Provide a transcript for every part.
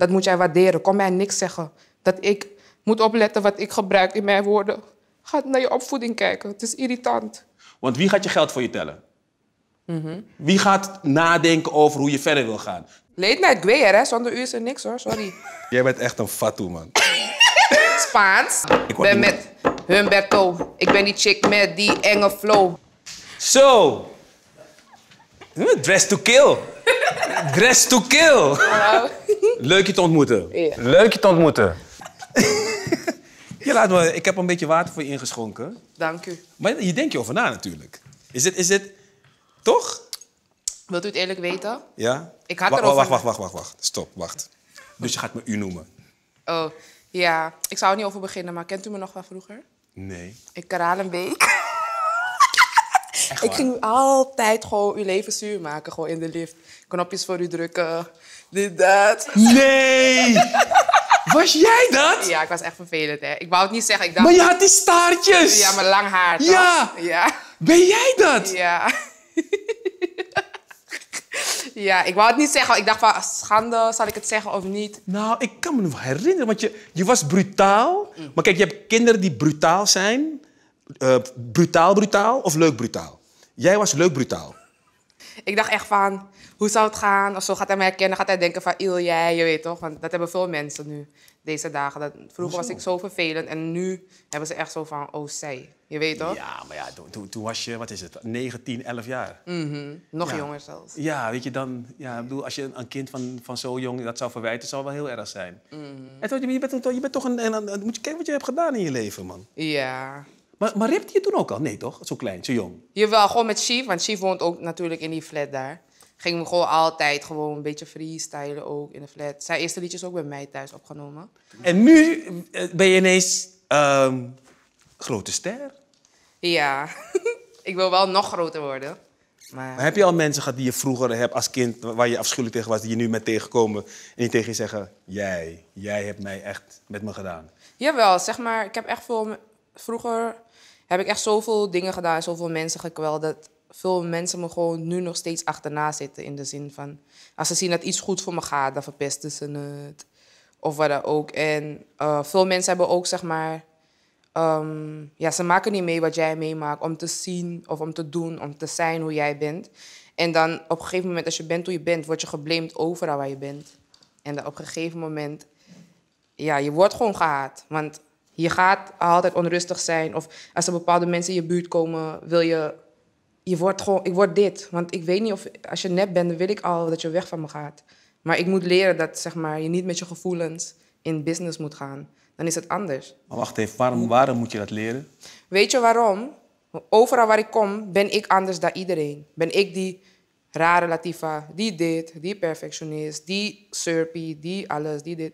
Dat moet jij waarderen. Kom mij niks zeggen. Dat ik moet opletten wat ik gebruik in mijn woorden. Ga naar je opvoeding kijken. Het is irritant. Want wie gaat je geld voor je tellen? Mhm. Wie gaat nadenken over hoe je verder wil gaan? Leed mij Gweer, hè? Zonder u is er niks, hoor. Sorry. Jij bent echt een fatu, man. Spaans. Ik ben met Humberto. Ik ben die chick met die enge flow. Zo. Dress to kill. Dress to kill. Leuk je te ontmoeten. Leuk je te ontmoeten. ja, laat me. Ik heb een beetje water voor je ingeschonken. Dank u. Maar je denkt je over na natuurlijk. Is het Is het toch? Wilt u het eerlijk weten? Ja. Ik had wacht, Wacht, wacht, wacht, wacht. Stop, wacht. Dus je gaat me u noemen? Oh, ja. Ik zou er niet over beginnen, maar kent u me nog wel vroeger? Nee. Ik een week ik ging u altijd gewoon uw leven zuur maken, gewoon in de lift. Knopjes voor u drukken, dit, dat. Nee! Was jij dat? Ja, ik was echt vervelend, hè. Ik wou het niet zeggen. Ik dacht, maar je had die staartjes! Ja, mijn lang haar. Ja. ja! Ben jij dat? Ja. Ja, ik wou het niet zeggen. Ik dacht van, schande, zal ik het zeggen of niet? Nou, ik kan me nog herinneren, want je, je was brutaal. Mm. Maar kijk, je hebt kinderen die brutaal zijn. Uh, brutaal brutaal of leuk brutaal? Jij was leuk brutaal. Ik dacht echt van, hoe zou het gaan? Of zo gaat hij mij herkennen, gaat hij denken van, il jij, je weet toch? Want dat hebben veel mensen nu, deze dagen. Dat, vroeger was ik zo vervelend en nu hebben ze echt zo van, oh zij, je weet toch? Ja, maar ja, toen was je, wat is het, 19, 11 jaar? Mhm. Nog jonger zelfs. Ja, weet je, dan, ja, ik bedoel, als je een kind van, van zo jong dat zou verwijten, zou wel heel erg zijn. Mhm. En toch, je, bent, toch- je bent toch een, en. een- moet je kijken wat je hebt gedaan in je leven, man. Ja, maar, maar je toen ook al? Nee, toch? Zo klein, zo jong. Jawel, gewoon met Chief. Want Chief woont ook natuurlijk in die flat daar. Ging we gewoon altijd gewoon een beetje freestylen ook in de flat. Zijn eerste liedjes ook bij mij thuis opgenomen. En nu eh, ben je ineens ehm, grote ster. Ja, ik wil wel nog groter worden. Maar... maar... heb je al mensen gehad die je vroeger hebt als kind, waar je afschuwelijk tegen was, die je nu met tegenkomen en die tegen je zeggen: Jij, jij hebt mij echt met me gedaan? Jawel, zeg maar, ik heb echt veel vroeger heb ik echt zoveel dingen gedaan, zoveel mensen gekweld, dat veel mensen me gewoon nu nog steeds achterna zitten. In de zin van, als ze zien dat iets goed voor me gaat, dan verpesten ze het. Of wat dan ook. En eh, veel mensen hebben ook, zeg maar, ehm, ja, ze maken niet mee wat jij meemaakt. Om te zien of om te doen, om te zijn hoe jij bent. En dan op een gegeven moment, als je bent hoe je bent, word je geblamed overal waar je bent. En dan op een gegeven moment, ja, je wordt gewoon gehaat. Want je gaat altijd onrustig zijn. Of als er bepaalde mensen in je buurt komen, wil je. Je wordt gewoon, ik word dit. Want ik weet niet of, als je nep bent, dan wil ik al dat je weg van me gaat. Maar ik moet leren dat zeg maar, je niet met je gevoelens in business moet gaan. Dan is het anders. Maar wacht even, waarom, waarom moet je dat leren? Weet je waarom? Overal waar ik kom, ben ik anders dan iedereen. Ben ik die rare Latifa, die dit, die perfectionist, die surpy, die alles, die dit.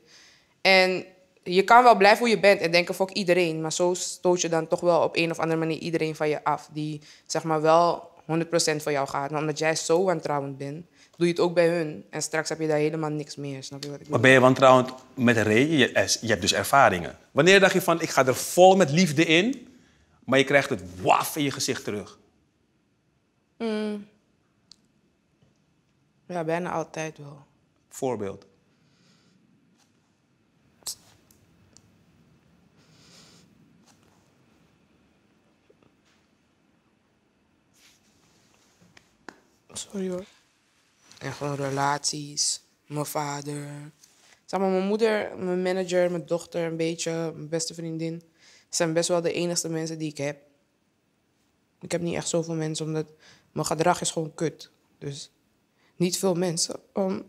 En je kan wel blijven hoe je bent en denken, fuck iedereen. Maar zo stoot je dan toch wel op een of andere manier iedereen van je af. Die zeg maar wel 100% voor jou gaat. Maar omdat jij zo wantrouwend bent, doe je het ook bij hun. En straks heb je daar helemaal niks meer. Snap je wat ik bedoel? Maar ben je wantrouwend met reden? Je, eh, je hebt dus ervaringen. Wanneer dacht je van, ik ga er vol met liefde in, maar je krijgt het waf in je gezicht terug? Mm. Ja, bijna altijd wel. Voorbeeld. Sorry hoor. En gewoon relaties. Mijn vader. Zeg mijn moeder, mijn manager, mijn dochter, een beetje, mijn beste vriendin. zijn best wel de enigste mensen die ik heb. Ik heb niet echt zoveel mensen, omdat mijn gedrag is gewoon kut. Dus niet veel mensen. Um,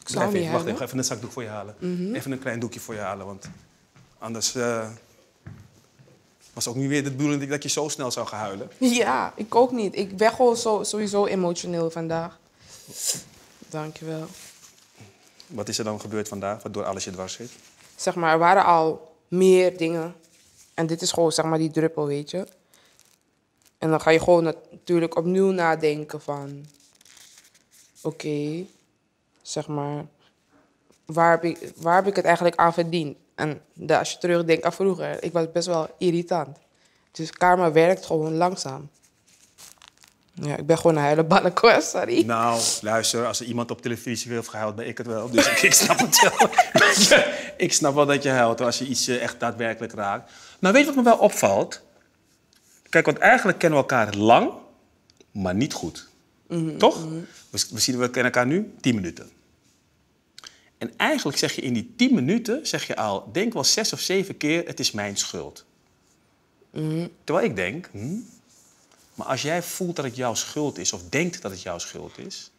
ik zou even, niet wacht even, even een zakdoek voor je halen. Mhm. Even een klein doekje voor je halen, want anders... Eh, was ook niet weer de bedoeling dat je zo snel zou gaan huilen. Ja, ik ook niet. Ik ben gewoon zo, sowieso emotioneel vandaag. Dankjewel. Wat is er dan gebeurd vandaag, waardoor alles je dwars zit? Zeg maar, er waren al meer dingen. En dit is gewoon, zeg maar, die druppel, weet je. En dan ga je gewoon natuurlijk opnieuw nadenken van... Oké, zeg maar, waar heb, ik, waar heb ik het eigenlijk aan verdiend? En als je terugdenkt aan vroeger, ik was best wel irritant. Dus karma werkt gewoon langzaam. Ja, ik ben gewoon een hele ballenkoor, sorry. Nou, luister, als er iemand op televisie wil gehuild, ben ik het wel. Dus ik, snap het wel. ik snap wel dat je huilt als je iets eh, echt daadwerkelijk raakt. Maar nou, weet je wat me wel opvalt? Kijk, want eigenlijk kennen we elkaar lang, maar niet goed. Mhm, Toch? Mm we, zien, we kennen elkaar nu tien minuten. En eigenlijk zeg je in die 10 minuten, zeg je al, denk wel zes of zeven keer, het is mijn schuld. Mm-hmm. Terwijl ik denk, hm? maar als jij voelt dat het jouw schuld is of denkt dat het jouw schuld is,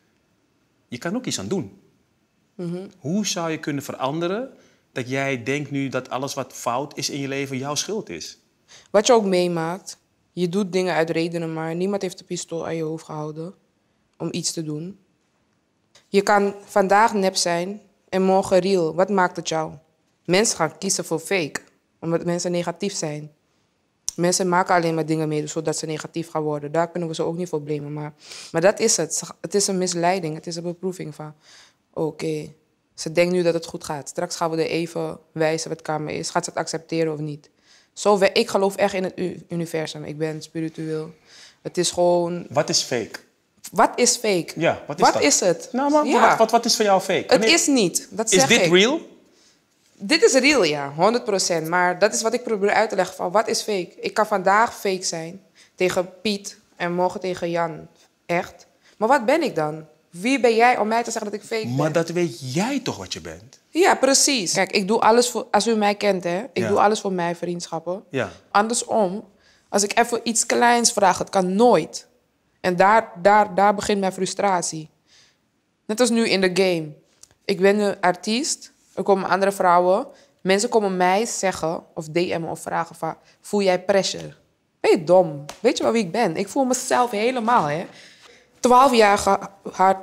je kan ook iets aan doen. Mm-hmm. Hoe zou je kunnen veranderen dat jij denkt nu dat alles wat fout is in je leven jouw schuld is? Wat je ook meemaakt, je doet dingen uit redenen, maar niemand heeft de pistool aan je hoofd gehouden om iets te doen. Je kan vandaag nep zijn, en morgen real. Wat maakt het jou? Mensen gaan kiezen voor fake, omdat mensen negatief zijn. Mensen maken alleen maar dingen mee zodat ze negatief gaan worden. Daar kunnen we ze ook niet voor blamen. Maar, maar dat is het. Het is een misleiding. Het is een beproeving van... Oké, ze denkt nu dat het goed gaat. Straks gaan we er even wijzen wat karma is. Gaat ze het accepteren of niet? Zo, ik geloof echt in het universum. Ik ben spiritueel. Het is gewoon... Wat is fake? Wat is fake? Ja, wat is wat is het? Nou, wat, wat, wat, is voor jou fake? Het is niet. Dat is dit real? Dit is real, ja, 100%. Maar dat is wat ik probeer uit te leggen van wat is fake? Ik kan vandaag fake zijn tegen Piet en morgen tegen Jan. Echt. Maar wat ben ik dan? Wie ben jij om mij te zeggen dat ik fake ben? Maar dat weet jij toch wat je bent? Ja, precies. Kijk, ik doe alles voor, als u mij kent, hè, ik doe alles voor mijn vriendschappen. Ja. Andersom, als ik even iets kleins vraag, het kan nooit. En daar, daar, daar begint mijn frustratie. Net als nu in de game. Ik ben een artiest, er komen andere vrouwen. Mensen komen mij zeggen of DM'en of vragen Voel jij pressure? Ben je dom? Weet je wel wie ik ben? Ik voel mezelf helemaal, hè. Twaalf jaar hard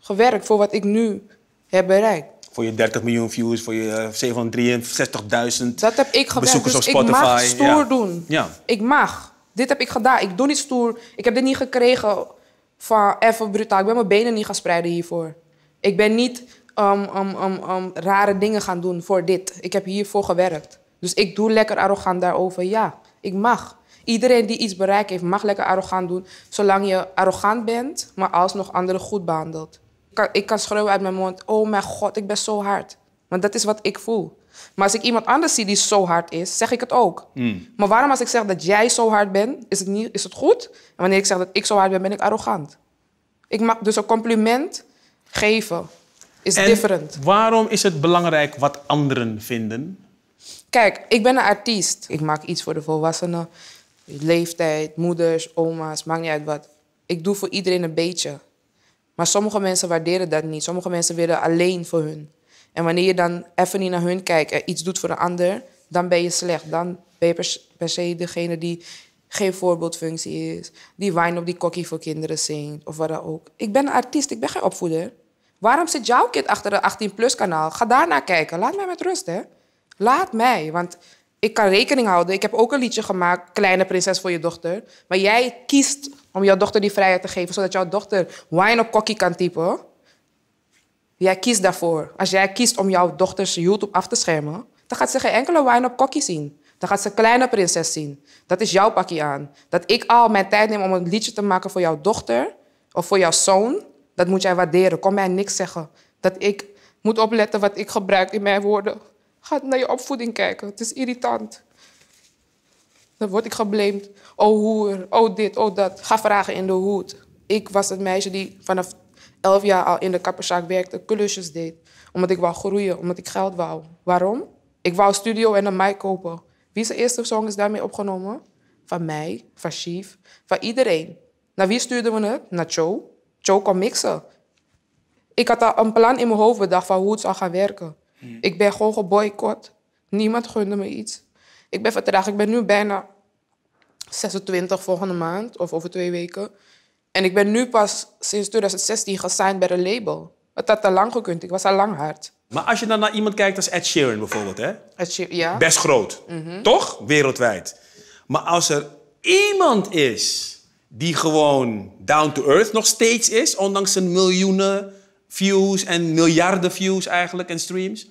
gewerkt voor wat ik nu heb bereikt voor je 30 miljoen views, voor je 763.000 eh, Dat heb ik gewerkt, dus ik mag stoer doen. Ja. Ik mag. Dit heb ik gedaan. Ik doe niet stoer. Ik heb dit niet gekregen van even brutaal. Ik ben mijn benen niet gaan spreiden hiervoor. Ik ben niet um, um, um, um, rare dingen gaan doen voor dit. Ik heb hiervoor gewerkt. Dus ik doe lekker arrogant daarover. Ja, ik mag. Iedereen die iets bereikt heeft, mag lekker arrogant doen. Zolang je arrogant bent, maar alsnog anderen goed behandelt. Ik kan, ik schreeuwen uit mijn mond: Oh mijn god, ik ben zo hard. Want dat is wat ik voel. Maar als ik iemand anders zie die zo hard is, zeg ik het ook. Hmm. Maar waarom als ik zeg dat jij zo hard bent, is het, niet, is het goed? En wanneer ik zeg dat ik zo hard ben, ben ik arrogant. Ik mag dus een compliment geven. Is en different. Waarom is het belangrijk wat anderen vinden? Kijk, ik ben een artiest. Ik maak iets voor de volwassenen. Leeftijd, moeders, oma's, maakt niet uit wat. Ik doe voor iedereen een beetje. Maar sommige mensen waarderen dat niet. Sommige mensen willen alleen voor hun. En wanneer je dan even niet naar hun kijkt en iets doet voor een ander, dan ben je slecht. Dan ben je per, se degene die geen voorbeeldfunctie is, die wijn op die kokkie voor kinderen zingt of wat dan ook. Ik ben een artiest, ik ben geen opvoeder. Waarom zit jouw kind achter een 18-plus kanaal? Ga naar kijken. Laat mij met rust, hè. Laat mij, want ik kan rekening houden. Ik heb ook een liedje gemaakt, Kleine Prinses voor je dochter. Maar jij kiest om jouw dochter die vrijheid te geven, zodat jouw dochter wine op kokkie kan typen jij kiest daarvoor. Als jij kiest om jouw dochters YouTube af te schermen, dan gaat ze geen enkele wine-up kokkie zien. Dan gaat ze kleine prinses zien. Dat is jouw pakje aan. Dat ik al mijn tijd neem om een liedje te maken voor jouw dochter of voor jouw zoon, dat moet jij waarderen. Kom mij niks zeggen. Dat ik moet opletten wat ik gebruik in mijn woorden. Ga naar je opvoeding kijken. Het is irritant. Dan word ik geblamed. Oh hoer, oh dit, oh dat. Ga vragen in de hoed. Ik was het meisje die vanaf elf jaar al in de kapperszaak werkte, klusjes deed. Omdat ik wou groeien, omdat ik geld wou. Waarom? Ik wou studio en een mic kopen. Wie zijn eerste song is daarmee opgenomen? Van mij, van Chief, van iedereen. Naar wie stuurden we het? Naar Joe. Cho kon mixen. Ik had al een plan in mijn hoofd bedacht van hoe het zou gaan werken. Hmm. Ik ben gewoon geboycott. Niemand gunde me iets. Ik ben vertraagd. Ik ben nu bijna 26 volgende maand of over twee weken. En ik ben nu pas sinds 2016 gesigned bij een label. Het had te lang gekund. Ik was al lang hard. Maar als je dan naar iemand kijkt als Ed Sheeran bijvoorbeeld, hè? Ed Sheeran, ja. Best groot, mhm. toch? Wereldwijd. Maar als er iemand is die gewoon down to earth nog steeds is, ondanks zijn miljoenen views en miljarden views eigenlijk en streams,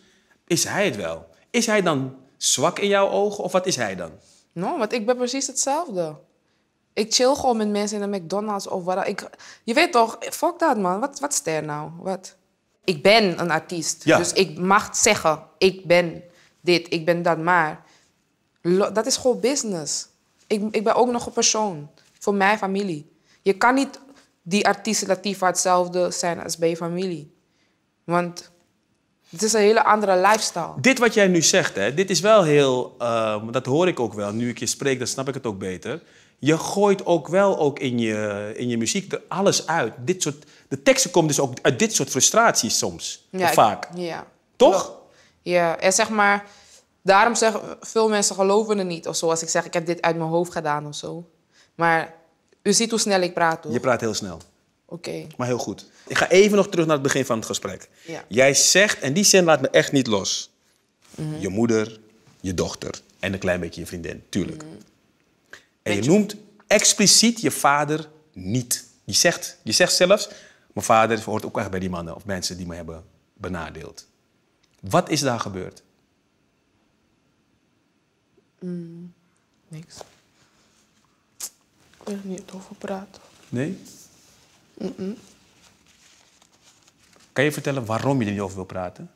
is hij het wel. Is hij dan zwak in jouw ogen of wat is hij dan? Nou, want ik ben precies hetzelfde. Ik chill gewoon met mensen in de McDonald's of wat. Ik, je weet toch, fuck dat man. Wat, wat ster nou? Wat? Ik ben een artiest. Dus ik mag zeggen, ik ben dit, ik ben dat. Maar dat is gewoon business. Ik, ik ben ook nog een persoon. Voor mijn familie. Je kan niet die artiesten hetzelfde zijn als bij je familie. Want het is een hele andere lifestyle. Dit wat jij nu zegt, hè, dit is wel heel... Ehm, dat hoor ik ook wel. Nu ik je spreek, dan snap ik het ook beter je gooit ook wel ook in, je, in je muziek er alles uit. Dit soort, de teksten komen dus ook uit dit soort frustraties soms. Ja, vaak. ja. Toch? Ja, en zeg maar, daarom zeggen veel mensen geloven er niet of zo. Als ik zeg, ik heb dit uit mijn hoofd gedaan of zo. Maar u ziet hoe snel ik praat, toch? Je praat heel snel. Oké. Maar heel goed. Ik ga even nog terug naar het begin van het gesprek. Jij zegt, en die zin laat me echt niet los. Mhm. Je moeder, je dochter en een klein beetje je vriendin, tuurlijk. Mhm. En je noemt expliciet je vader niet. Je zegt, je zegt zelfs, mijn vader hoort ook echt bij die mannen of mensen die me hebben benadeeld. Wat is daar gebeurd? Mm, niks. Ik wil er niet over praten. Nee? Kan je vertellen waarom je er niet over wil praten?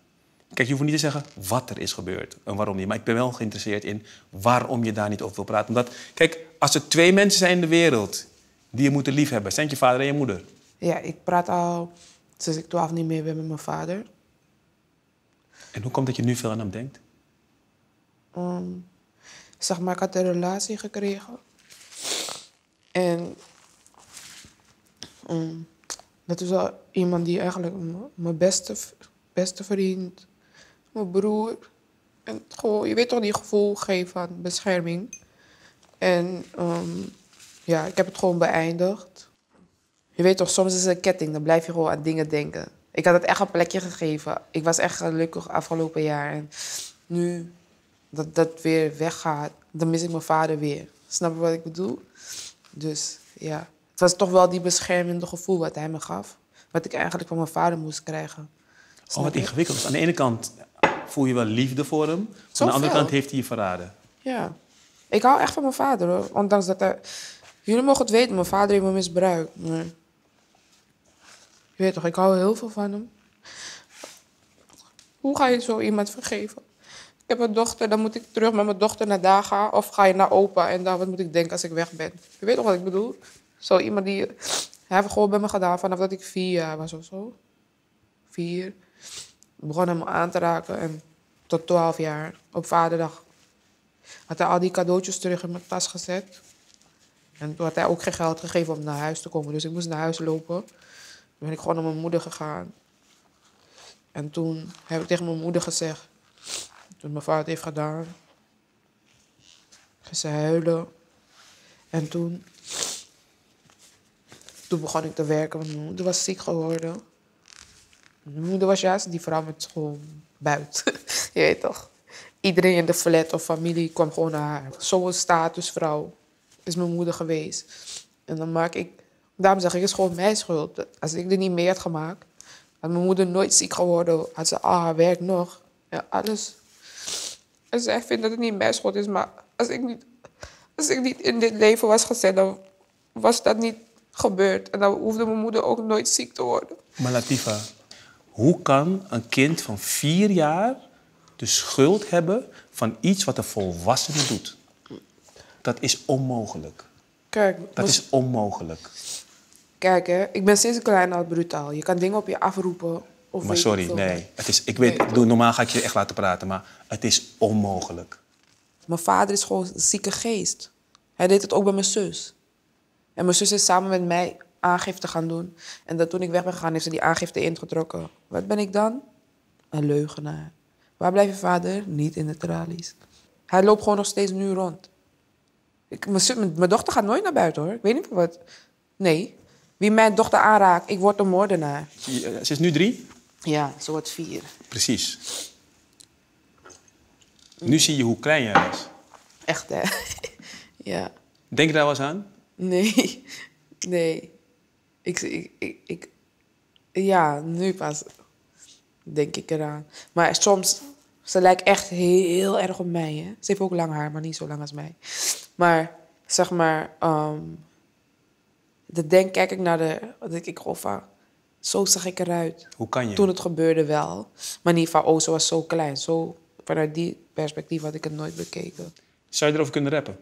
Kijk, je hoeft niet te zeggen wat er is gebeurd en waarom niet. Maar ik ben wel geïnteresseerd in waarom je daar niet over wil praten. Omdat, kijk, als er twee mensen zijn in de wereld die je moeten liefhebben, zijn het je vader en je moeder. Ja, ik praat al sinds ik twaalf niet meer ben met mijn vader. En hoe komt dat je nu veel aan hem denkt? Ehm, zeg maar, ik had een relatie gekregen. En ehm, dat is wel iemand die eigenlijk mijn beste, beste vriend mijn broer. En gewoon, je weet toch, die gevoel geven van bescherming. En ehm, ja, ik heb het gewoon beëindigd. Je weet toch, soms is een ketting, dan blijf je gewoon aan dingen denken. Ik had het echt een plekje gegeven. Ik was echt gelukkig afgelopen jaar. En nu dat dat weer weggaat, dan mis ik mijn vader weer. Snap je wat ik bedoel? Dus ja, het was toch wel die beschermende gevoel wat hij me gaf. Wat ik eigenlijk van mijn vader moest krijgen. Snap oh, wat ingewikkeld. Aan de ene kant voel je wel liefde voor hem. Aan de andere kant heeft hij je verraden. Ja. Ik hou echt van mijn vader hoor. Ondanks dat hij. Jullie mogen het weten, mijn vader heeft me misbruikt. Je weet toch, ik hou heel veel van hem. Hoe ga je zo iemand vergeven? Ik heb een dochter, dan moet ik terug met mijn dochter naar daar gaan. Of ga je naar opa en dan wat moet ik denken als ik weg ben? Je weet toch wat ik bedoel? Zo iemand die. Hij heeft gewoon bij me gedaan vanaf dat ik vier jaar was of zo. Vier begon hem aan te raken en tot 12 jaar, op vaderdag, had hij al die cadeautjes terug in mijn tas gezet. En toen had hij ook geen geld gegeven om naar huis te komen. Dus ik moest naar huis lopen. Toen ben ik gewoon naar mijn moeder gegaan. En toen heb ik tegen mijn moeder gezegd, toen mijn vader het heeft gedaan, ze huilen. En toen, toen begon ik te werken, want mijn moeder was ziek geworden. Mijn moeder was juist die vrouw met gewoon buiten, je weet toch? Iedereen in de flat of familie kwam gewoon naar haar. Zo'n statusvrouw is mijn moeder geweest. En dan maak ik... Daarom zeg ik, het is gewoon mijn schuld. Als ik er niet mee had gemaakt, had mijn moeder nooit ziek geworden. Had ze al haar werk nog. Ja, alles. En zij vindt dat het niet mijn schuld is, maar als ik niet, als ik niet in dit leven was gezet, dan was dat niet gebeurd. En dan hoefde mijn moeder ook nooit ziek te worden. Maar hoe kan een kind van vier jaar de schuld hebben van iets wat een volwassene doet? Dat is onmogelijk. Kijk, dat is onmogelijk. Kijk, hè, ik ben sinds klein al brutaal. Je kan dingen op je afroepen. Of maar sorry, nee. Het is, ik weet, nee, normaal ga ik je echt laten praten, maar het is onmogelijk. Mijn vader is gewoon een zieke geest. Hij deed het ook bij mijn zus. En mijn zus is samen met mij aangifte gaan doen. En dat toen ik weg ben gegaan, heeft ze die aangifte ingetrokken. Wat ben ik dan? Een leugenaar. Waar blijft je vader? Niet in de tralies. Hij loopt gewoon nog steeds nu rond. Ik, mijn, dochter gaat nooit naar buiten hoor. Ik weet niet wat. Nee. Wie mijn dochter aanraakt, ik word een moordenaar. Eh, ze is nu drie? Ja, ze wordt vier. Precies. Nu zie je hoe klein jij was. Echt hè? ja. Denk je daar wel eens aan? Nee. Nee. Ik, ik, ik, ja, nu pas denk ik eraan. Maar soms, ze lijkt echt heel erg op mij. Hè? Ze heeft ook lang haar, maar niet zo lang als mij. Maar zeg maar, um, ehm, de denk kijk ik naar de, dat ik over. Zo zag ik eruit. Hoe kan je? Toen het gebeurde wel. Maar niet van, oh, ze was zo klein. Zo, vanuit die perspectief had ik het nooit bekeken. Zou je erover kunnen rappen?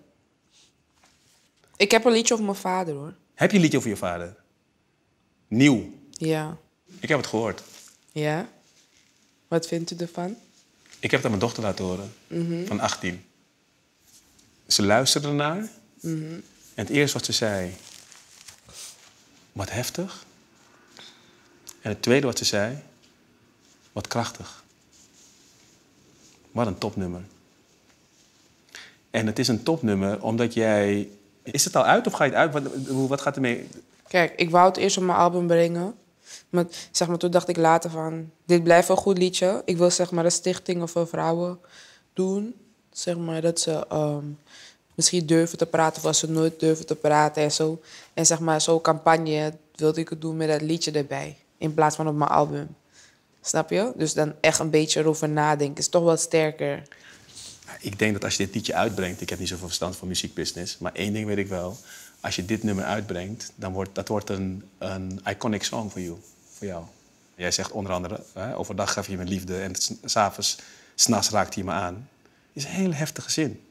Ik heb een liedje over mijn vader, hoor. Heb je een liedje over je vader? nieuw. Ja. Ik heb het gehoord. Ja? Wat vindt u ervan? Ik heb het aan mijn dochter laten horen, mhm. van 18. Ze luisterde ernaar. Mm En het eerste wat ze zei, wat heftig. En het tweede wat ze zei, wat krachtig. Wat een topnummer. En het is een topnummer omdat jij. Is het al uit of ga je het uit? Wat, wat gaat ermee? Kijk, ik wou het eerst op mijn album brengen. Maar, zeg maar toen dacht ik later van, dit blijft een goed liedje. Ik wil zeg maar een stichting voor vrouwen doen. Zeg maar dat ze ehm, misschien durven te praten of als ze nooit durven te praten en zo. En zeg maar zo'n campagne wilde ik het doen met dat liedje erbij. In plaats van op mijn album. Snap je? Dus dan echt een beetje erover nadenken. Is toch wel sterker. Ik denk dat als je dit liedje uitbrengt, ik heb niet zoveel verstand van muziekbusiness, maar één ding weet ik wel als je dit nummer uitbrengt, dan wordt dat wordt een, een iconic song voor jou. Voor jou. Jij zegt onder andere, hè, overdag gaf je me liefde en s'avonds, s'nachts raakte je me aan. Is een heel heftige zin.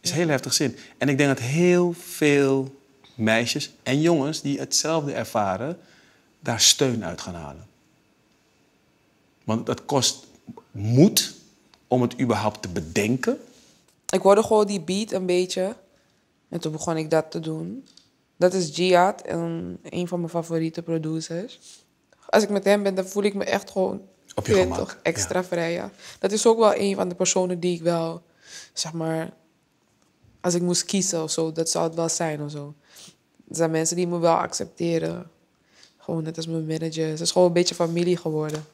Is een heel heftige zin. En ik denk dat heel veel meisjes en jongens die hetzelfde ervaren, daar steun uit gaan halen. Want dat kost moed om het überhaupt te bedenken. Ik hoorde gewoon die beat een beetje. En toen begon ik dat te doen. Dat is Jihad, een van mijn favoriete producers. Als ik met hem ben, dan voel ik me echt gewoon Op je gemak, toch extra vrij. Ja. Dat is ook wel een van de personen die ik wel, zeg maar, als ik moest kiezen of zo, dat zou het wel zijn of zo. Er zijn mensen die me wel accepteren. Gewoon net als mijn manager. Het is gewoon een beetje familie geworden.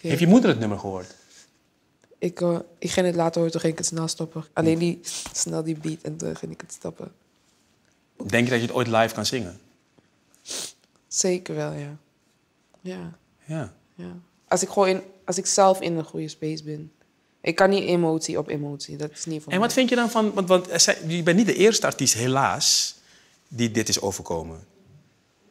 Heeft je moeder het nummer gehoord? ik, eh, ik ging het later hoor, toen ging ik het snel stoppen. Alleen die, snel die beat en toen ging ik het stoppen. Denk je dat je het ooit live kan zingen? Zeker wel, ja. Ja. Ja. ja. Als, ik gewoon in, als ik zelf in een goede space ben. Ik kan niet emotie op emotie. Dat is niet voor En wat vind je dan van... Want, want eh, je bent niet de eerste artiest, helaas, die dit is overkomen.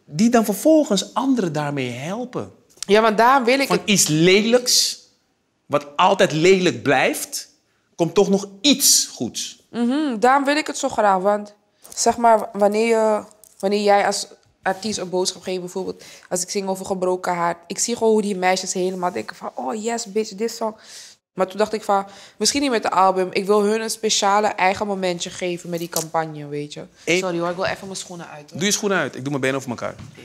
Die dan vervolgens anderen daarmee helpen. Ja, want daar wil ik... Van iets lelijks wat altijd lelijk blijft, komt toch nog iets goeds. Mm daarom wil ik het zo graag. Want zeg maar, wanneer, je, wanneer jij als artiest een boodschap geeft, bijvoorbeeld als ik zing over gebroken hart, ik zie gewoon hoe die meisjes helemaal denken van, oh yes, bitch, dit song. Maar toen dacht ik van, misschien niet met de album. Ik wil hun een speciale eigen momentje geven met die campagne, weet je. Sorry hoor, ik wil even mijn schoenen uit. Doe je schoenen uit. Ik doe mijn benen over elkaar. Ja.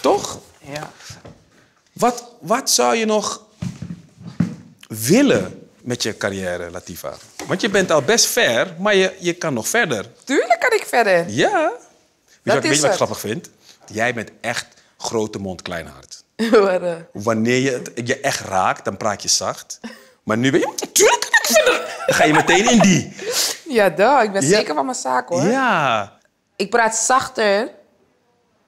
Toch? Ja. Wat, wat zou je nog willen met je carrière, Latifa? Want je bent al best ver, maar je, je kan nog verder. Tuurlijk kan ik verder. Ja. Weet je wat, ik grappig vind? Jij bent echt grote mond, klein hart. Eh? Wanneer je je echt raakt, dan praat je zacht. Maar nu ben je... Tuurlijk kan ik verder. Dan ga je meteen in die. Ja, duh, ik ben zeker van mijn zaak, hoor. Ja. Ik praat zachter,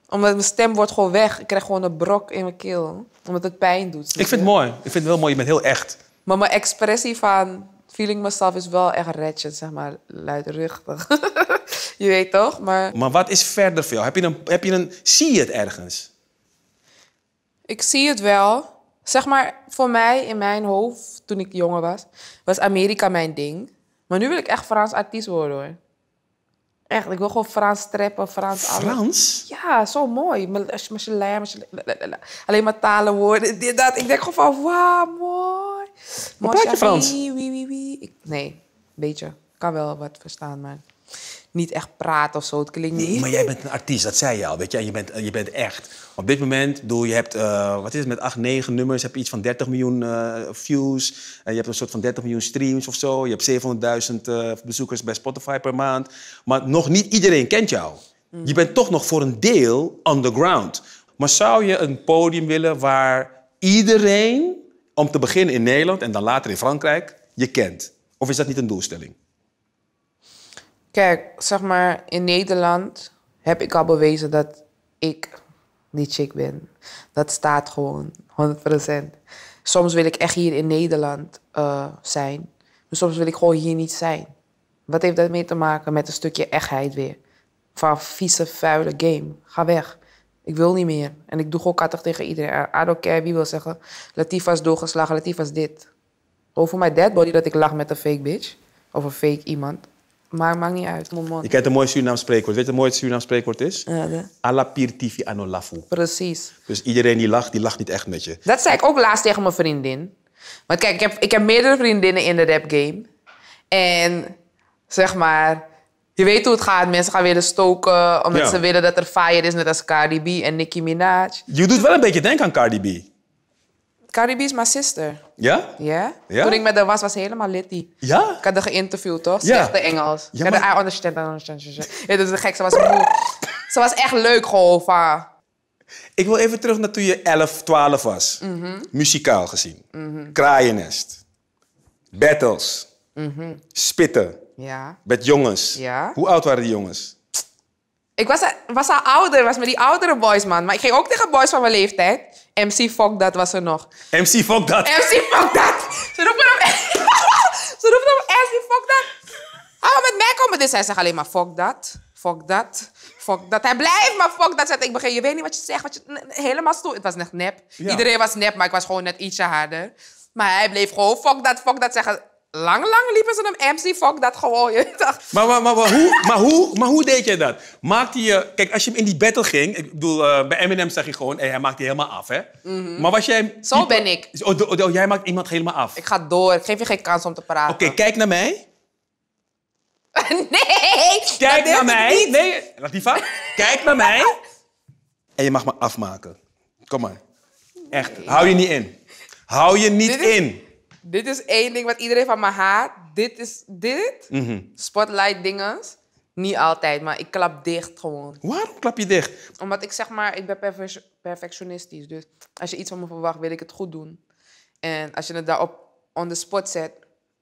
omdat mijn stem wordt gewoon weg. Ik krijg gewoon een brok in mijn keel, omdat het pijn doet. Ik vind het mooi. Ik vind het wel mooi. Je bent heel echt. Maar mijn expressie van feeling myself is wel echt ratchet, zeg maar, luidruchtig. je weet toch? Maar... maar wat is verder veel? Heb je een, heb je een, zie je het ergens? Ik zie het wel. Zeg maar, voor mij in mijn hoofd, toen ik jonger was, was Amerika mijn ding. Maar nu wil ik echt Frans artiest worden hoor. Echt, ik wil gewoon Frans treppen, Frans Frans? Ja, zo mooi. Alleen maar talen worden. dat. Ik denk gewoon van, wauw, mooi. Maar Frans? Wie, wie, wie, ik, nee, een beetje. kan wel wat verstaan, maar niet echt praten of zo. Het klinkt niet. maar jij bent een artiest, dat zei je al. Weet je? je bent, eh, je bent echt. Op dit moment, doe, je hebt, eh, wat is het, met 8, 9 nummers heb je iets van 30 miljoen eh, views. Uh, je hebt een soort van 30 miljoen streams of zo. Je hebt 700.000 bezoekers bij Spotify per maand. Maar nog niet iedereen kent jou. Mm. Je bent toch nog voor een deel underground. Maar zou je een podium willen waar iedereen om te beginnen in Nederland en dan later in Frankrijk, je kent? Of is dat niet een doelstelling? Kijk, zeg maar, in Nederland heb ik al bewezen dat ik niet chick ben. Dat staat gewoon 100%. Soms wil ik echt hier in Nederland eh, zijn, maar soms wil ik gewoon hier niet zijn. Wat heeft dat mee te maken met een stukje echtheid weer? Van vieze, vuile game. Ga weg. Ik wil niet meer. En ik doe gewoon kattig tegen iedereen. I don't care wie wil zeggen. Latifa is doorgeslagen, Latifa is dit. Over mijn body dat ik lach met een fake bitch. Of een fake iemand. Maar maakt niet uit. Mijn heb Je kent een mooi Surinaam spreekwoord. Weet je wat mooi Surinaam spreekwoord is? Ja, tifi Alla pirtifi anolafu. Precies. Dus iedereen die lacht, die lacht niet echt met je. Dat zei ik ook laatst tegen mijn vriendin. Want kijk, ik heb, ik heb meerdere vriendinnen in de rap game. En zeg maar, je weet hoe het gaat. Mensen gaan willen stoken, omdat ze willen dat er fire is, net als Cardi B en Nicki Minaj. Je doet wel een beetje denken aan Cardi B. Cardi B is mijn sister. Ja? ja? Toen ik met haar was, was helemaal litty. Ja? Ik had haar geïnterviewd, toch? Slechte ja. Engels. Ja, Ik had I understand, I understand. Ja, dat is de gek. Ze was moe. Ze was echt leuk gewoon Ik wil even terug naar toen je 11, 12 was. Mm Muzikaal gezien. Mm -hmm. Kraaiennest. Battles. Mm Spitten. Ja. Met jongens. Ja. Hoe oud waren die jongens? Ik was, was al ouder, was met die oudere boys, man. Maar ik ging ook tegen boys van mijn leeftijd. MC Fok dat was er nog. MC Fok dat? MC Fok dat! Ze roepen hem... Ze roepen MC Fok dat. Hou met mij komen. Dus hij zegt alleen maar Fok dat. Fok dat. Fok dat. Hij blijft maar Fok dat zegt. Ik begin, je weet niet wat je zegt. Wat je, helemaal stoer. Het was net nep. Iedereen was nep, maar ik was gewoon net ietsje harder. Maar hij bleef gewoon fuck dat, fuck dat zeggen lang, lang liepen ze hem MC Fok dat gewoon. Je dacht. Maar, maar, maar, hoe, maar, hoe, maar hoe deed jij dat? Maakte je... Kijk, als je in die battle ging... Ik bedoel, eh, bij Eminem zeg je gewoon... Hey, hij maakt je helemaal af, hè? Mhm. Maar was jij... Zo ben ik. Oh, oh, jij maakt iemand helemaal af? Ik ga door. Ik geef je geen kans om te praten. Oké, kijk naar mij. nee! Kijk naar mij. Nee, Latifa. kijk naar mij. En je mag me afmaken. Kom maar. Echt, hou je niet in. Hou je niet in. Dit is één ding wat iedereen van me haat. Dit is dit. Mm Spotlight dinges. Niet altijd, maar ik klap dicht gewoon. Waarom klap je dicht? Omdat ik zeg maar, ik ben perfectionistisch. Dus als je iets van me verwacht, wil ik het goed doen. En als je het daarop on the spot zet,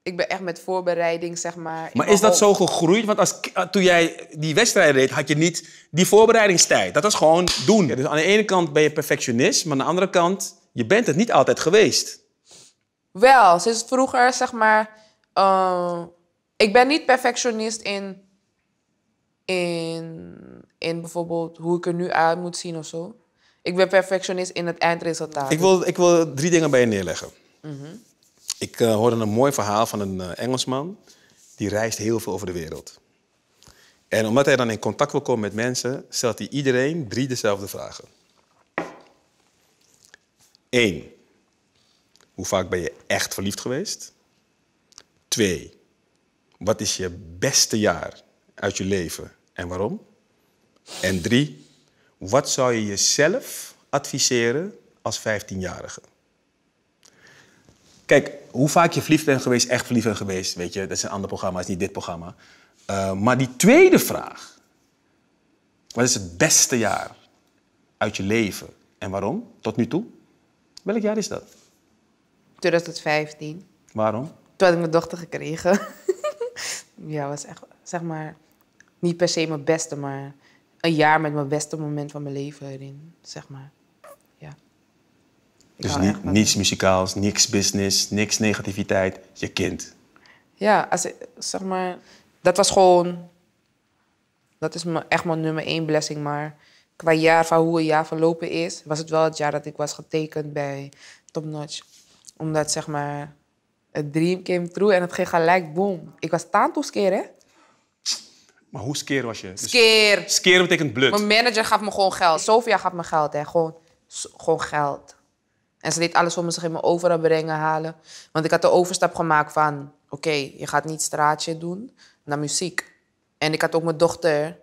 ik ben echt met voorbereiding, zeg maar. Maar is dat zo gegroeid? Want als, toen jij die wedstrijd reed, had je niet die voorbereidingstijd. Dat was gewoon doen. Dus aan de ene kant ben je perfectionist, maar aan de andere kant, je bent het niet altijd geweest. Wel, sinds vroeger zeg maar. Ehm, ik ben niet perfectionist in, in, in bijvoorbeeld hoe ik er nu uit moet zien of zo. Ik ben perfectionist in het eindresultaat. Ik wil, ik wil drie dingen bij je neerleggen. Mhm. Ik eh, hoorde een mooi verhaal van een eh, Engelsman. Die reist heel veel over de wereld. En omdat hij dan in contact wil komen met mensen, stelt hij iedereen drie dezelfde vragen. Eén. Hoe vaak ben je echt verliefd geweest? Twee, wat is je beste jaar uit je leven en waarom? En drie, wat zou je jezelf adviseren als 15-jarige? Kijk, hoe vaak je verliefd bent geweest, echt verliefd bent geweest, weet je, dat is een ander programma, is niet dit programma. Eh, maar die tweede vraag, wat is het beste jaar uit je leven en waarom tot nu toe? Welk jaar is dat? 2015. Waarom? Toen had ik mijn dochter gekregen. ja, was echt, zeg maar, niet per se mijn beste, maar een jaar met mijn beste moment van mijn leven erin, zeg maar. Ja. dus niets muzikaals, niks business, niks negativiteit, je kind. Ja, als, ik, zeg maar, dat was gewoon, dat is echt mijn nummer één blessing, maar qua jaar van hoe een jaar verlopen is, was het wel het jaar dat ik was getekend bij Top Notch omdat zeg maar, het dream came true en het ging gelijk boom. Ik was taantoeskeer, hè? Maar hoe skeer was je? Dus skeer. betekent blut. Mijn manager gaf me gewoon geld. Sofia gaf me geld, hè. Gewoon, gewoon geld. En ze deed alles om me. zich mijn mijn overal brengen, halen. Want ik had de overstap gemaakt van... Oké, je gaat niet straatje doen, naar muziek. En ik had ook mijn dochter.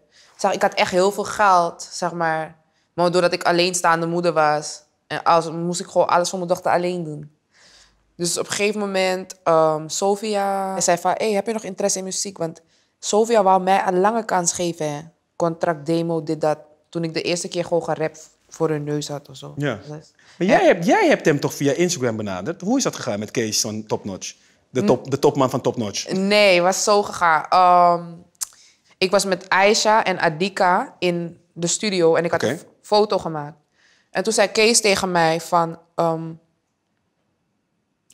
ik had echt heel veel geld, zeg maar. Maar doordat ik alleenstaande moeder was... En als, moest ik gewoon alles voor mijn dochter alleen doen. Dus op een gegeven moment, um, Sofia zei van, hey, heb je nog interesse in muziek? Want Sofia wou mij een lange kans geven. Contract, demo, dit, dat. Toen ik de eerste keer gewoon rap voor hun neus had of zo. Ja. Dus maar jij, hebt, jij hebt hem toch via Instagram benaderd? Hoe is dat gegaan met Kees van Topnotch? De, hm. top, de topman van Topnotch? Nee, was zo gegaan. Ehm, ik was met Aisha en Adika in de studio en ik had een foto gemaakt. En toen zei Kees tegen mij van... Ehm,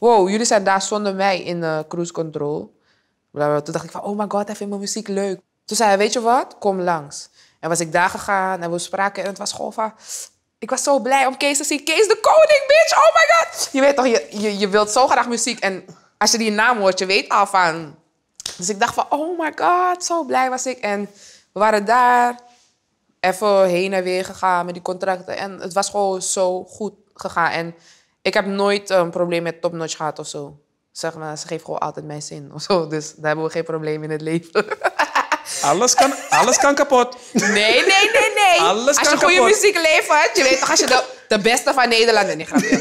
wow, jullie zijn daar zonder mij in eh, cruise control. Toen dacht ik van, oh my god, hij vindt mijn muziek leuk. Toen zei hij, weet je wat, kom langs. En was ik daar gegaan en we spraken en het was gewoon van... Ik was zo blij om Kees te zien. Kees de koning, bitch! Oh my god! Je weet toch, je, je, je wilt zo graag muziek. En als je die naam hoort, je weet al van... Dus ik dacht van, oh my god, zo blij was ik. En we waren daar even heen en weer gegaan met die contracten. En het was gewoon zo goed gegaan. En ik heb nooit eh, een probleem met topnotch gehad of zo. Zeg maar, ze geeft gewoon altijd mijn zin of zo. Dus daar hebben we geen probleem in het leven. Alles kan, alles kan kapot. Nee, nee, nee, nee. Alles als je goede kapot. muziek levert, je weet toch, als je de, de beste van Nederland bent. Nee,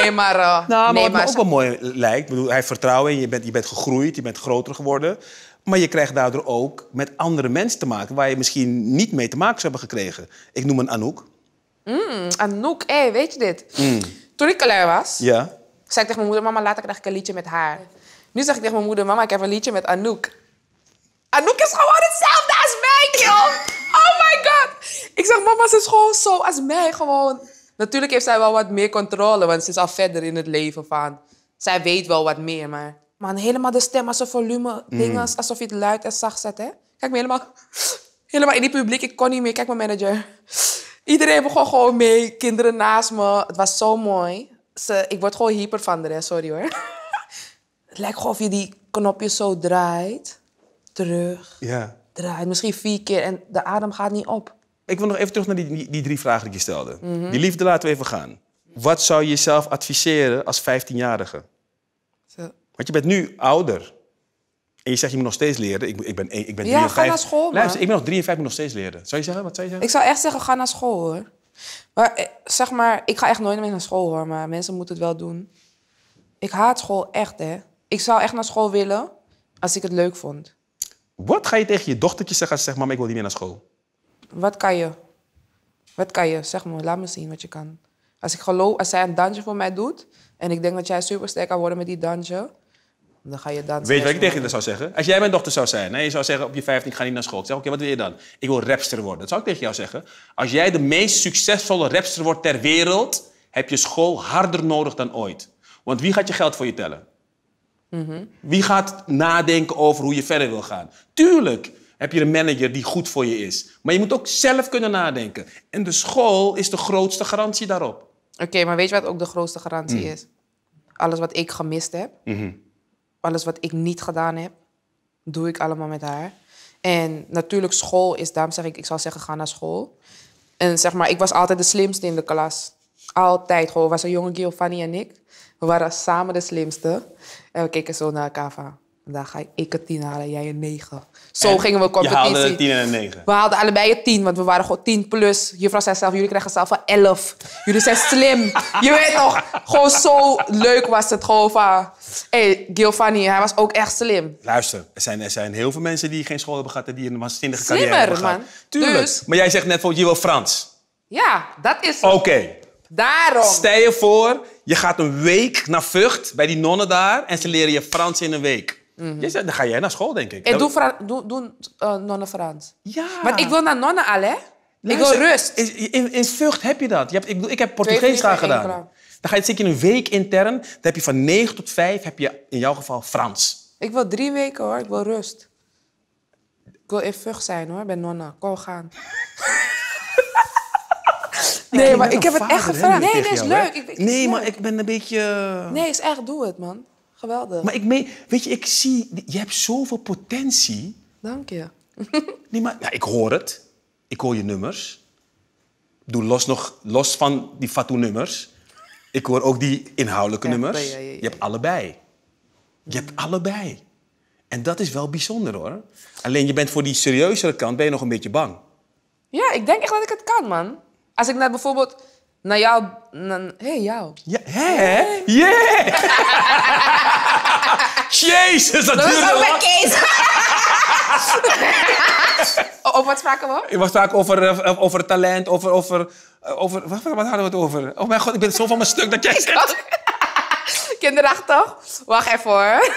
nee, maar... Uh, nou, nee, maar, ook wel mooi lijkt. Ik bedoel, hij heeft vertrouwen in je. Bent, je bent gegroeid, je bent groter geworden. Maar je krijgt daardoor ook met andere mensen te maken... waar je misschien niet mee te maken zou hebben gekregen. Ik noem een Anouk. Mm, Anouk, hé, weet je dit? Mm. Toen ik klaar was, ja. zei ik tegen mijn moeder, mama, later krijg ik een liedje met haar. Nu zeg ik tegen mijn moeder, mama, ik heb een liedje met Anouk. Anouk is gewoon hetzelfde als mij, joh. Oh my god. Ik zeg, mama, ze is gewoon zo als mij, gewoon. Natuurlijk heeft zij wel wat meer controle, want ze is al verder in het leven van... Zij weet wel wat meer, maar... Man, helemaal de stem als een volume, mm. alsof je het luid en zacht zet, hè. Kijk me helemaal... Helemaal in die publiek, ik kon niet meer. Kijk, mijn manager. Iedereen begon gewoon mee, kinderen naast me. Het was zo mooi. Ze, ik word gewoon hyper van de rest, sorry hoor. het lijkt gewoon of je die knopjes zo draait. Terug. Ja. Draait misschien vier keer en de adem gaat niet op. Ik wil nog even terug naar die, die, drie vragen die je stelde. Die liefde laten we even gaan. Wat zou je jezelf adviseren als 15-jarige? Want je bent nu ouder. En je zegt, je moet nog steeds leren. Ik, ik ben, e- ik ben ja, drie ga naar school. Luister, ik ben nog 53 en moet nog steeds leren. Zou je zeggen? Wat zou je zeggen? Ik zou echt zeggen, ga naar school hoor. Maar eh, zeg maar, ik ga echt nooit meer naar school hoor. Maar mensen moeten het wel doen. Ik haat school echt hè. Ik zou echt naar school willen als ik het leuk vond. Wat ga je tegen je dochtertje zeggen als ze zegt, mama, ik wil niet meer naar school? Wat kan je? Wat kan je? Zeg maar, laat me zien wat je kan. Als ik geloof, als zij een dansje voor mij doet en ik denk dat jij supersterk kan worden met die dansje, dan ga je Weet je wat ik tegen je zou zeggen? Als jij mijn dochter zou zijn en je zou zeggen op je 15 ga niet naar school. Ik zeg, oké, wat wil je dan? Ik wil rapster worden. Dat zou ik tegen jou zeggen. Als jij de meest succesvolle rapster wordt ter wereld, heb je school harder nodig dan ooit. Want wie gaat je geld voor je tellen? Mhm. Wie gaat nadenken over hoe je verder wil gaan? Tuurlijk heb je een manager die goed voor je is. Maar je moet ook zelf kunnen nadenken. En de school is de grootste garantie daarop. Oké, maar weet je wat ook de grootste garantie mm. is? Alles wat ik gemist heb. Mhm alles wat ik niet gedaan heb, doe ik allemaal met haar. En natuurlijk school is, daarom zeg ik, ik zal zeggen ga naar school. En zeg maar, ik was altijd de slimste in de klas. Altijd gewoon, was een jonge Fanny en ik. We waren samen de slimste. En we keken zo naar elkaar dan ga ik een 10 halen, jij een 9. Zo gingen we competitie. Je haalde een 10 en een 9. We haalden allebei een 10, want we waren gewoon 10 plus. Juffrouw zei zelf, jullie krijgen zelf een 11. Jullie zijn slim. je weet toch, gewoon zo leuk was het gewoon van... hey, Giovanni, hij was ook echt slim. Luister, er zijn, er zijn heel veel mensen die geen school hebben gehad... en die een waanzinnige carrière hebben gehad. man. Tuurlijk. Dus- maar jij zegt net, je wil Frans. Ja, dat is Oké. Daarom. Stel je voor, je gaat een week naar Vught bij die nonnen daar... en ze leren je Frans in een week. Mhm. dan ga jij naar school, denk ik. Ik doe, nonne doe, doe eh, nonnen Frans. Ja. Maar ik wil naar nonnen al, hè? ik wil rust. In, in, in Vught heb je dat. Je ik, ik heb Portugees daar gedaan. Dan ga je zeker een week intern. Dan heb je van 9 tot 5 heb je in jouw geval Frans. Ik wil drie weken hoor, ik wil rust. Ik wil in Vught zijn hoor, bij Nonna. Kom gaan. nee, maar ik heb het echt gevraagd. Nee, nee, is jou, leuk. nee, maar ik ben een beetje. Nee, is echt, doe het man geweldig. Maar ik meen, weet je, ik zie, je hebt zoveel potentie. Dank je. nee, maar ja, ik hoor het. Ik hoor je nummers. Doe los, nog, los van die Fatou-nummers. Ik hoor ook die inhoudelijke nummers. je hebt allebei. Je hebt allebei. En dat is wel bijzonder hoor. Alleen je bent voor die serieuzere kant ben je nog een beetje bang. Ja, ik denk echt dat ik het kan, man. Als ik naar bijvoorbeeld nou jou... hé, hey, jou. Ja, hé? Yeah! Jezus, dat duurde lang. Dat was ook Kees. over wat spraken we? We spraken over, eh, over talent, over... over, eh, over wat, hadden we het over? Oh mijn god, ik ben zo van mijn stuk dat jij... Kinderachtig. Wacht even hoor.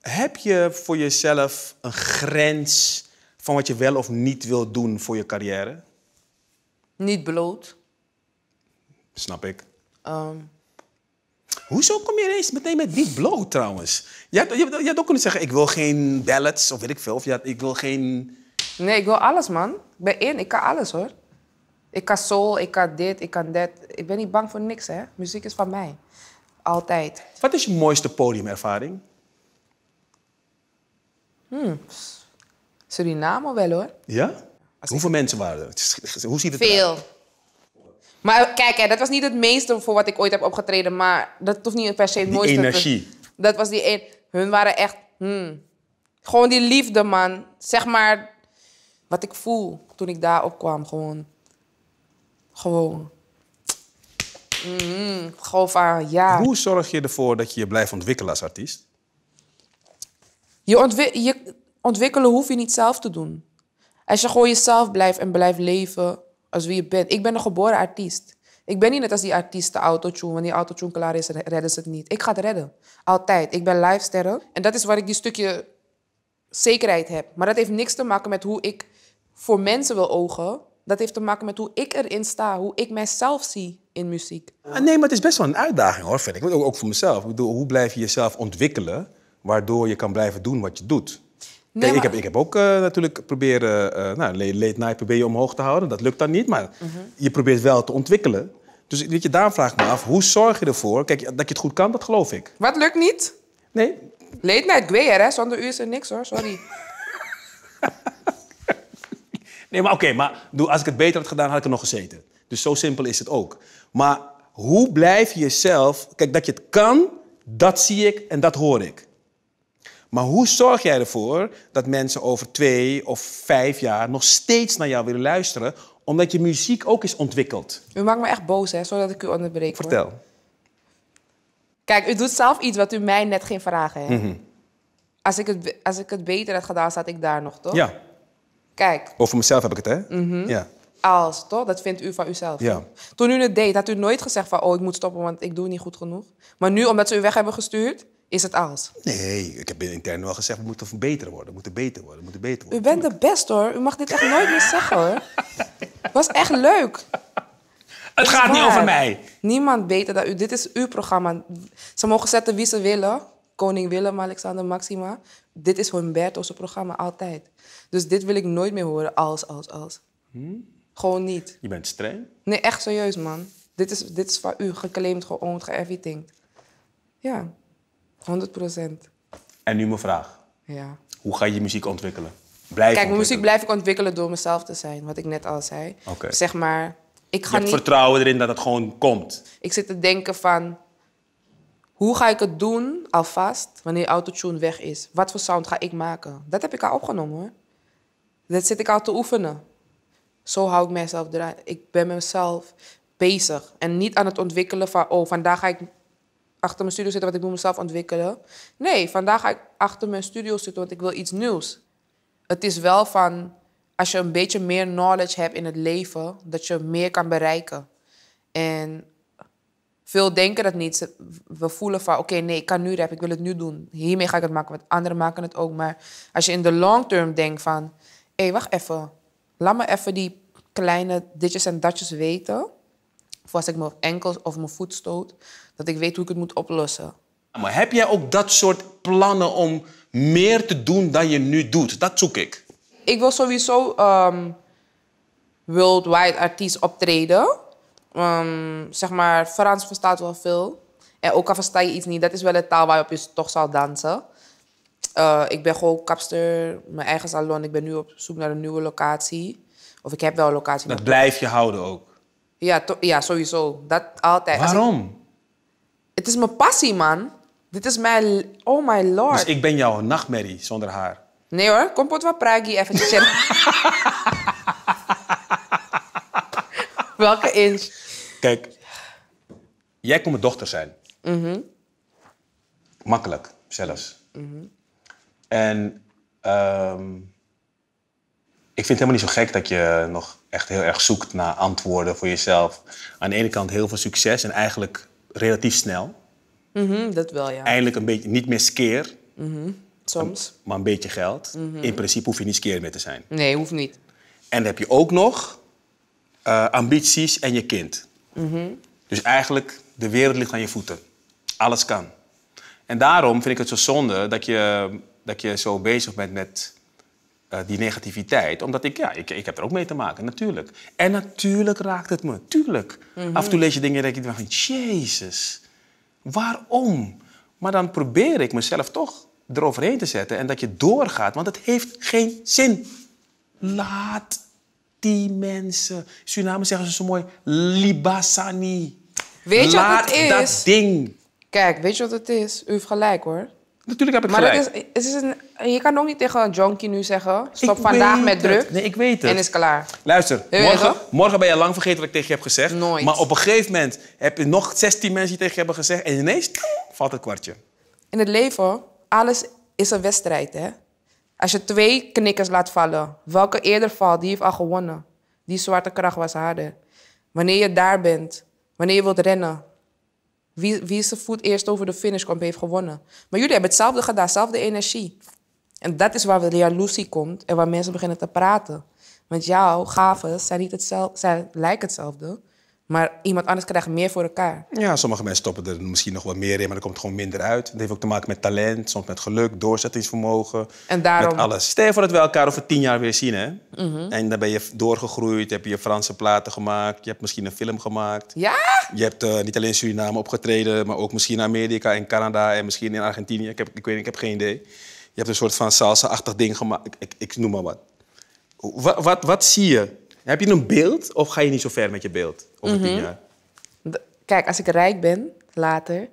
Heb je voor jezelf een grens van wat je wel of niet wil doen voor je carrière? Niet bloot. Snap ik. Ehm. Hoezo kom je ineens meteen met die Blow trouwens? Je had, je, je had ook kunnen zeggen, ik wil geen ballads of weet ik veel. Of ja, ik wil geen... Nee, ik wil alles, man. Ik ben één, ik kan alles, hoor. Ik kan soul, ik kan dit, ik kan dat. Ik ben niet bang voor niks, hè. Muziek is van mij. Altijd. Wat is je mooiste podiumervaring? Hmm. Suriname wel, hoor. Ja? Als Hoeveel mensen waren er? Hoe ziet het Veel. Maar eh, kijk, hè, dat was niet het meeste voor wat ik ooit heb opgetreden. Maar dat hoeft niet per se het die mooiste. energie. dat was die... Een, hun waren echt... Hmm. gewoon die liefde, man. Zeg maar wat ik voel toen ik daar opkwam. Gewoon. Gewoon. Hmm, gewoon van, ja. Hoe zorg je ervoor dat je je blijft ontwikkelen als artiest? Je, je ontwikkelen hoef je niet zelf te doen. Als je gewoon jezelf blijft en blijft leven als wie je bent. Ik ben een geboren artiest. Ik ben niet net als die artiesten autotune. Wanneer autotune klaar is, redden ze het niet. Ik ga het redden. Altijd. Ik ben live En dat is waar ik die stukje zekerheid heb. Maar dat heeft niks te maken met hoe ik voor mensen wil ogen. Dat heeft te maken met hoe ik erin sta, hoe ik mijzelf zie in muziek. Ah, nee, maar het is best wel een uitdaging hoor, vind ik. Ook, ook voor mezelf. Ik bedoel, hoe blijf je jezelf ontwikkelen waardoor je kan blijven doen wat je doet? Nee, Kijk, ik, heb, ik heb ook eh, natuurlijk proberen, uh, nou, late probeer je omhoog te houden. Dat lukt dan niet, maar mhm. je probeert wel te ontwikkelen. Dus weet je, daar vraag ik me af, hoe zorg je ervoor? Kijk, dat je het goed kan, dat geloof ik. Wat lukt niet? Nee. Late night Guer, hè? Zonder u is er niks, hoor. Sorry. nee, maar oké. maar als ik het beter had gedaan, had ik er nog gezeten. Dus zo simpel is het ook. Maar hoe blijf je jezelf... Kijk, dat je het kan, dat zie ik en dat hoor ik. Maar hoe zorg jij ervoor dat mensen over twee of vijf jaar nog steeds naar jou willen luisteren, omdat je muziek ook is ontwikkeld? U maakt me echt boos, hè, zodat ik u onderbreek. Vertel. Kijk, u doet zelf iets wat u mij net geen vragen heeft. Mhm. als, ik het, als ik het beter had gedaan, zat ik daar nog, toch? Ja. Kijk. Over mezelf heb ik het, hè? Mhm. Ja. Als, toch? Dat vindt u van uzelf. Ja. Toen u het deed, had u nooit gezegd van... oh, ik moet stoppen, want ik doe niet goed genoeg. Maar nu, omdat ze u weg hebben gestuurd... Is het alles? Nee, ik heb intern wel gezegd, we moeten verbeteren worden. We moeten beter worden, we moeten beter worden. U bent de best hoor. U mag dit echt nooit meer zeggen hoor. Het was echt leuk. Het gaat niet over mij. Niemand beter dan u. Dit is uw programma. Ze mogen zetten wie ze willen. Koning Willem, Alexander, Maxima. Dit is Humberto's programma, altijd. Dus dit wil ik nooit meer horen. Als, als, als. Hm? Gewoon niet. Je bent streng? Nee, echt serieus, man. Dit is, dit is van u, geclaimd, gewoon ge-everything. Ja. 100 procent. En nu mijn vraag. Ja. Hoe ga je je muziek ontwikkelen? Blijf Kijk, mijn muziek blijf ik ontwikkelen door mezelf te zijn. Wat ik net al zei. Zeg maar, ik ga je hebt niet... vertrouwen erin dat het gewoon komt. Ik zit te denken van... Hoe ga ik het doen, alvast, wanneer autotune weg is? Wat voor sound ga ik maken? Dat heb ik al opgenomen, hoor. Dat zit ik al te oefenen. Zo hou ik mezelf eruit. Ik ben mezelf bezig. En niet aan het ontwikkelen van... Oh, vandaag ga ik achter mijn studio zitten, want ik moet mezelf ontwikkelen. Nee, vandaag ga ik achter mijn studio zitten, want ik wil iets nieuws. Het is wel van, als je een beetje meer knowledge hebt in het leven, dat je meer kan bereiken. En veel denken dat niet. We voelen van, oké, nee, ik kan nu rap, ik wil het nu doen. Hiermee ga ik het maken, want anderen maken het ook. Maar als je in de long term denkt van, hé, hey, wacht even. Laat me even die kleine ditjes en datjes weten. Of als ik mijn enkel of mijn voet stoot, dat ik weet hoe ik het moet oplossen. Maar heb jij ook dat soort plannen om meer te doen dan je nu doet? Dat zoek ik. Ik wil sowieso um, worldwide artiest optreden. Ehm, zeg maar, Frans verstaat wel veel. En ook al versta je iets niet, dat is wel een taal waarop je toch zal dansen. Eh, ik ben gewoon kapster, mijn eigen salon. Ik ben nu op zoek naar een nieuwe locatie. Of ik heb wel een locatie. Dat blijf je houden ook? Ja, ja sowieso. Dat altijd. Waarom? Het is mijn passie, man. Dit is mijn... Oh my lord. Dus ik ben jouw nachtmerrie zonder haar? Nee hoor, kom pot wat even. eventjes Welke inch? Kijk, jij kon mijn dochter zijn. Mhm. Makkelijk, zelfs. Mhm. En ehm, ik vind het helemaal niet zo gek dat je nog echt heel erg zoekt naar antwoorden voor jezelf. Aan de ene kant heel veel succes en eigenlijk relatief snel. Mhm, dat wel, ja. Eindelijk een beetje, niet meer skeer. Mhm, soms. Maar een beetje geld. Mhm. In principe hoef je niet skeer meer te zijn. Nee, hoeft niet. En dan heb je ook nog eh, ambities en je kind. Dus eigenlijk, de wereld ligt aan je voeten. Alles kan. En daarom vind ik het zo zonde dat je, dat je zo bezig bent met eh, die negativiteit. Omdat ik, ja, ik, ik heb er ook mee te maken, natuurlijk. En natuurlijk raakt het me, tuurlijk. Mhm. Af en toe lees je dingen en denk je van, jezus, waarom? Maar dan probeer ik mezelf toch eroverheen te zetten en dat je doorgaat, want het heeft geen zin. Laat die mensen. Suriname zeggen ze zo mooi, libasani. Weet je wat het is? dat ding. Kijk, weet je wat het is? U heeft gelijk hoor. Natuurlijk heb ik maar gelijk. is een, je kan ook niet tegen een junkie nu zeggen... stop vandaag met druk. Nee, ik weet het. En is klaar. Luister, morgen, morgen ben je lang vergeten wat ik tegen je heb gezegd. Nooit. Maar op een gegeven moment heb je nog 16 mensen die tegen je hebben gezegd... en ineens valt het kwartje. In het leven, alles is een wedstrijd, hè. Als je twee knikkers laat vallen, welke eerder valt, die heeft al gewonnen. Die zwarte kracht was harder. Wanneer je daar bent, wanneer je wilt rennen, wie, wie zijn voet eerst over de finish komt, heeft gewonnen. Maar jullie hebben hetzelfde gedaan, dezelfde energie. En dat is waar de jaloezie komt en waar mensen beginnen te praten. Want jouw gaven zijn niet hetzelfde, zijn, lijken hetzelfde. Maar iemand anders krijgt meer voor elkaar. Ja, sommige mensen stoppen er misschien nog wat meer in, maar er komt gewoon minder uit. Dat heeft ook te maken met talent, soms met geluk, doorzettingsvermogen. En daarom... Met alles. Stel voor dat we elkaar over tien jaar weer zien, hè? En dan ben je doorgegroeid, heb je Franse platen gemaakt, je hebt misschien een film gemaakt. Ja? Je hebt eh, niet alleen Suriname opgetreden, maar ook misschien in Amerika en Canada en misschien in Argentinië. Ik, heb, ik weet ik heb geen idee. Je hebt een soort van salsa-achtig ding gemaakt. Ik, ik, ik noem maar wat. Wat, wat. wat zie je? Heb je een beeld of ga je niet zo ver met je beeld over mhm. jaar? Kijk, als ik rijk ben, later,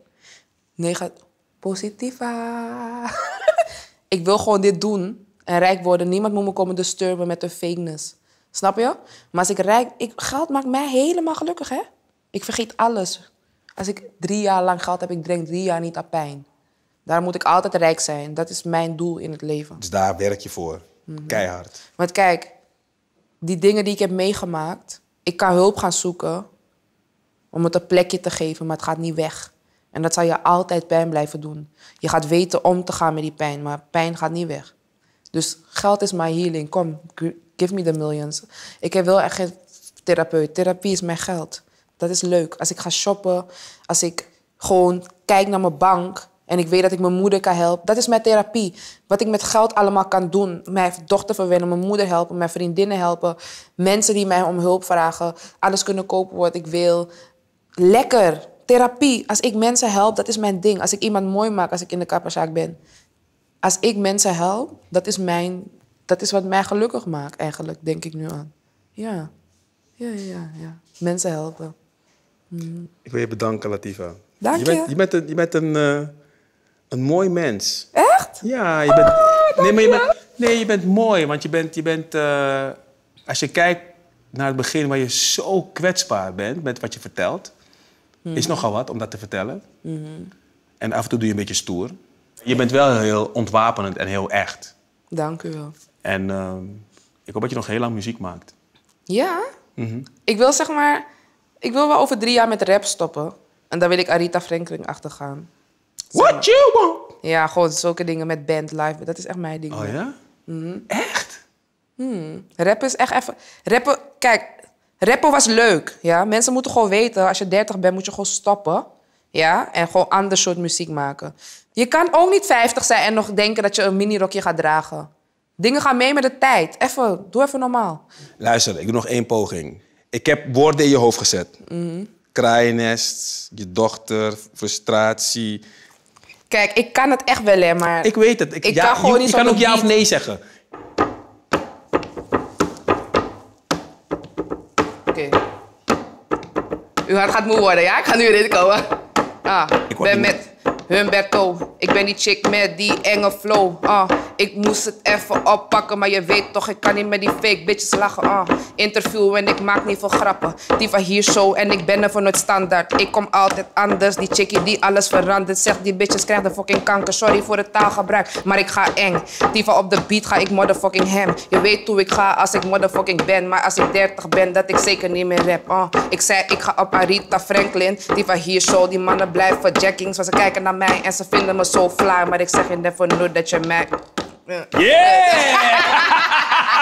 negatief, ik wil gewoon dit doen en rijk worden. Niemand moet me komen disturben met de fakeness. Snap je? Maar als ik rijk... Ik, geld maakt mij helemaal gelukkig, hè? Ik vergeet alles. Als ik drie jaar lang geld heb, ik drink drie jaar niet aan pijn. Daar moet ik altijd rijk zijn. Dat is mijn doel in het leven. Dus daar werk je voor. Mhm. Keihard. Want kijk, die dingen die ik heb meegemaakt, ik kan hulp gaan zoeken om het een plekje te geven, maar het gaat niet weg. En dat zal je altijd pijn blijven doen. Je gaat weten om te gaan met die pijn, maar pijn gaat niet weg. Dus geld is my healing. Kom, give me the millions. Ik heb wel echt geen therapeut. Therapie is mijn geld. Dat is leuk. Als ik ga shoppen, als ik gewoon kijk naar mijn bank en ik weet dat ik mijn moeder kan helpen. Dat is mijn therapie. Wat ik met geld allemaal kan doen. Mijn dochter verwennen, mijn moeder helpen, mijn vriendinnen helpen. Mensen die mij om hulp vragen. Alles kunnen kopen wat ik wil. Lekker. Therapie. Als ik mensen help, dat is mijn ding. Als ik iemand mooi maak als ik in de kapperzaak ben. Als ik mensen help, dat is, mijn, dat is wat mij gelukkig maakt eigenlijk, denk ik nu aan. Ja. Ja, ja, ja. Mensen helpen. Mhm. Ik wil je bedanken, Latifa. Dank je. Je bent, je bent een, je bent een eh, een mooi mens. Echt? Ja, je bent. Oh, nee, maar je bent, nee, je bent mooi, want je bent. Je bent eh, als je kijkt naar het begin waar je zo kwetsbaar bent met wat je vertelt, mhm. is nogal wat om dat te vertellen. Mhm. En af en toe doe je een beetje stoer. Je bent wel heel ontwapenend en heel echt. Dank u wel. En ehm, ik hoop dat je nog heel lang muziek maakt. Ja. Mhm. Ik wil zeg maar, ik wil wel over drie jaar met rap stoppen. En dan wil ik Arita achter achtergaan. What you want? Ja, gewoon zulke dingen met band, live. Dat is echt mijn ding. Oh ja? Mhm. Echt? Hmm. Rap is echt even... Rappen, kijk, rappen was leuk. Ja? Mensen moeten gewoon weten, als je 30 bent, moet je gewoon stoppen. Ja? En gewoon ander soort muziek maken. Je kan ook niet 50 zijn en nog denken dat je een minirokje gaat dragen. Dingen gaan mee met de tijd. Even, doe even normaal. Luister, ik doe nog één poging. Ik heb woorden in je hoofd gezet. Mm je dochter, frustratie, Kijk, ik kan het echt wel, hè, maar... Ik weet het. Ik, ja, kan gewoon niet je kan ook ja of nee zeggen. Oké. Okay. Uw hart gaat moe worden, ja? Ik ga nu erin komen. Ah, ik ben met... Humberto, ik ben die chick met die enge flow. Uh. Ik moest het even oppakken, maar je weet toch, ik kan niet met die fake bitches lachen. Uh. Interview en ik maak niet veel grappen. Die van hier zo en ik ben er van het standaard. Ik kom altijd anders, die chickie die alles verandert. Zegt die bitches krijgen de fucking kanker. Sorry voor het taalgebruik, maar ik ga eng. Die van op de beat ga ik motherfucking hem. Je weet hoe ik ga als ik motherfucking ben. Maar als ik dertig ben, dat ik zeker niet meer rap. Uh. Ik zei, ik ga op Arita Franklin. Die van hier zo, die mannen blijven jackings. Maar ze kijken naar mij en ze vinden me zo flauw. Maar ik zeg je net voor dat je mij... Yeah!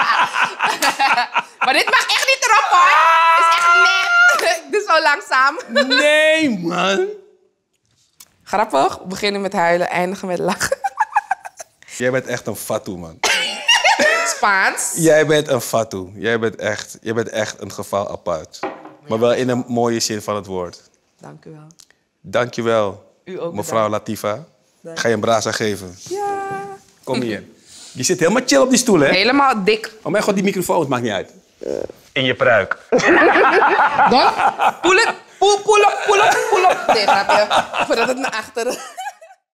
maar dit mag echt niet erop, hoor. Het is echt net. Dus is zo langzaam. nee, man. Grappig. Beginnen met huilen, eindigen met lachen. Jij bent echt een fatu, man. Spaans? Jij bent een fatu. Jij bent echt, jij bent echt een geval apart. Maar wel in een mooie zin van het woord. Dank u wel. Dank je wel. U ook Mevrouw Latifa, ga je een brasa geven? Ja. Kom hier. Je zit helemaal chill op die stoel, hè? Helemaal dik. Oh mijn god, die microfoon, het maakt niet uit. Eh. In je pruik. Dan? Pull het pull, pull poel pull up, pull Voordat het naar achteren...